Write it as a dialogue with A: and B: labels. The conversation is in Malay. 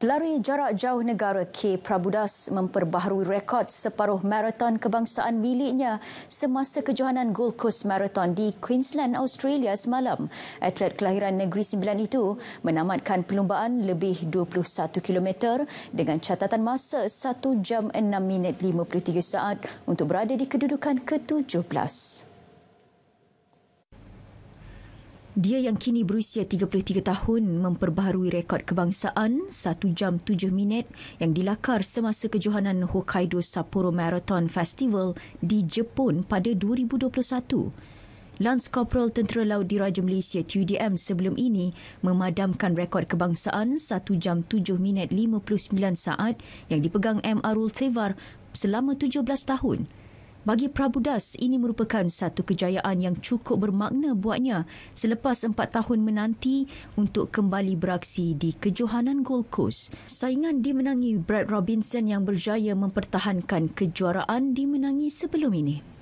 A: Pelari jarak jauh negara K. Prabudas memperbaharui rekod separuh maraton kebangsaan miliknya semasa kejohanan Gold Coast Marathon di Queensland, Australia semalam. Atlet kelahiran Negeri Sembilan itu menamatkan perlumbaan lebih 21 km dengan catatan masa 1 jam 6 minit 53 saat untuk berada di kedudukan ke-17. Dia yang kini berusia 33 tahun memperbaharui rekod kebangsaan 1 jam 7 minit yang dilakar semasa kejohanan Hokkaido Sapporo Marathon Festival di Jepun pada 2021. Lance Corporal Tentera Laut Diraja Malaysia TUDM sebelum ini memadamkan rekod kebangsaan 1 jam 7 minit 59 saat yang dipegang M. Arul Tevar selama 17 tahun. Bagi Prabudas, ini merupakan satu kejayaan yang cukup bermakna buatnya selepas empat tahun menanti untuk kembali beraksi di kejohanan Gold Coast. Saingan dimenangi Brad Robinson yang berjaya mempertahankan kejuaraan dimenangi sebelum ini.